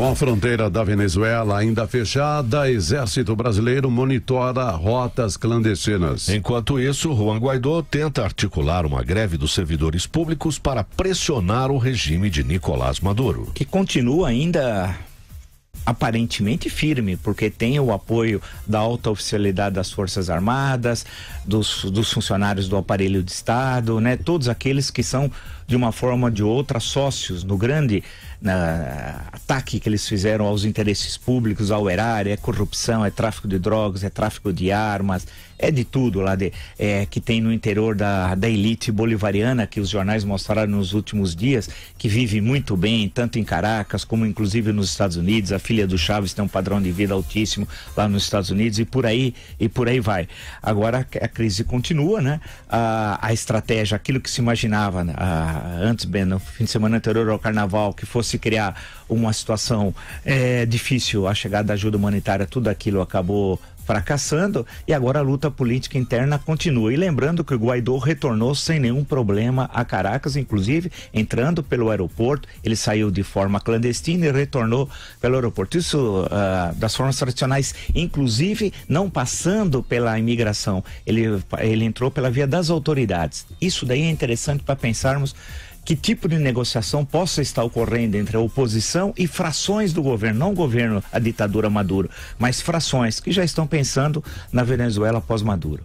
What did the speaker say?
Com a fronteira da Venezuela ainda fechada, Exército Brasileiro monitora rotas clandestinas. Enquanto isso, Juan Guaidó tenta articular uma greve dos servidores públicos para pressionar o regime de Nicolás Maduro. Que continua ainda aparentemente firme, porque tem o apoio da alta oficialidade das Forças Armadas, dos, dos funcionários do aparelho de Estado, né? Todos aqueles que são, de uma forma ou de outra, sócios no grande na, ataque que eles fizeram aos interesses públicos, ao erário, é corrupção, é tráfico de drogas, é tráfico de armas, é de tudo lá de, é, que tem no interior da, da elite bolivariana, que os jornais mostraram nos últimos dias, que vive muito bem, tanto em Caracas como inclusive nos Estados Unidos, a filha família do Chaves tem um padrão de vida altíssimo lá nos Estados Unidos e por aí e por aí vai. Agora a, crise continua, né? A, a, estratégia, aquilo que se imaginava né? a, antes, bem, no fim de semana anterior ao Carnaval, que fosse criar uma situação é, difícil, a chegada da ajuda humanitária, tudo aquilo acabou fracassando e agora a luta política interna continua. E lembrando que o Guaidó retornou sem nenhum problema a Caracas, inclusive entrando pelo aeroporto, ele saiu de forma clandestina e retornou pelo aeroporto. Isso uh, das formas tradicionais, inclusive não passando pela imigração, ele, ele entrou pela via das autoridades. Isso daí é interessante para pensarmos que tipo de negociação possa estar ocorrendo entre a oposição e frações do governo, não o governo, a ditadura Maduro, mas frações que já estão pensando na Venezuela pós-Maduro.